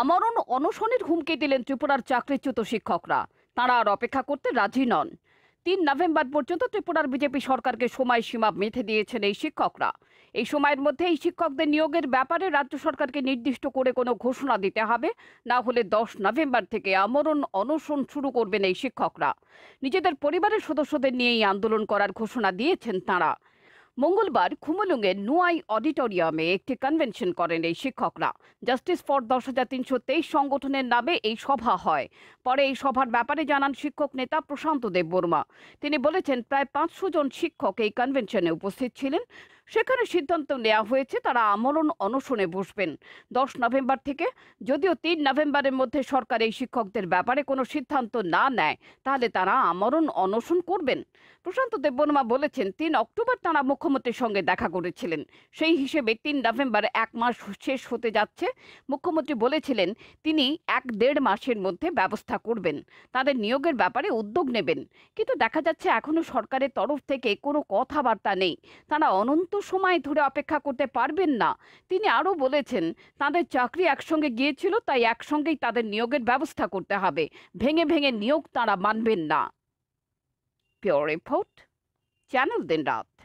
আমরণ অনশনের হুমকি দিলেন ত্রিপুরার চাকরিচ্যুত শিক্ষকরা তাঁরা আর অপেক্ষা করতে রাজি নন তিন নভেম্বর পর্যন্ত ত্রিপুরার বিজেপি সরকারকে সময়সীমা মেথে দিয়েছেন এই শিক্ষকরা এই সময়ের মধ্যে এই শিক্ষকদের নিয়োগের ব্যাপারে রাজ্য সরকারকে নির্দিষ্ট করে কোনো ঘোষণা দিতে হবে না হলে দশ নভেম্বর থেকে আমরণ অনশন শুরু করবেন এই শিক্ষকরা নিজেদের পরিবারের সদস্যদের নিয়েই আন্দোলন করার ঘোষণা দিয়েছেন তাঁরা মঙ্গলবার খুমুলুঙের নুয়াই অডিটোরিয়ামে একটি কনভেনশন করেন এই শিক্ষকরা জাস্টিস ফর দশ হাজার তিনশো তেইশ সংগঠনের নামে এই সভা হয় পরে এই সভার ব্যাপারে জানান শিক্ষক নেতা প্রশান্ত দেব বর্মা তিনি বলেছেন প্রায় পাঁচশো জন শিক্ষক এই কনভেনশনে উপস্থিত ছিলেন সেখানে সিদ্ধান্ত নেওয়া হয়েছে তারা আমরণ অনশনে বসবেন দশ নভেম্বর থেকে যদিও তিন নভেম্বরের মধ্যে সরকার এই শিক্ষকদের ব্যাপারে কোনো সিদ্ধান্ত না নেয় তাহলে তারা আমরণ অনশন করবেন প্রশান্ত দেববর্মা বলেছেন তিন অক্টোবর তারা মুখ্যমন্ত্রীর সঙ্গে দেখা করেছিলেন সেই হিসেবে তিন নভেম্বর এক মাস শেষ হতে যাচ্ছে মুখ্যমন্ত্রী বলেছিলেন তিনি এক দেড় মাসের মধ্যে ব্যবস্থা করবেন তাদের নিয়োগের ব্যাপারে উদ্যোগ নেবেন কিন্তু দেখা যাচ্ছে এখনও সরকারের তরফ থেকে কোনো কথাবার্তা নেই তারা অনন্ত সময় ধরে অপেক্ষা করতে পারবেন না তিনি আরও বলেছেন তাদের চাকরি একসঙ্গে গিয়েছিল তাই একসঙ্গেই তাদের নিয়োগের ব্যবস্থা করতে হবে ভেঙে ভেঙে নিয়োগ তারা মানবেন না পিওর রিপোর্ট চ্যানেল দিন রাত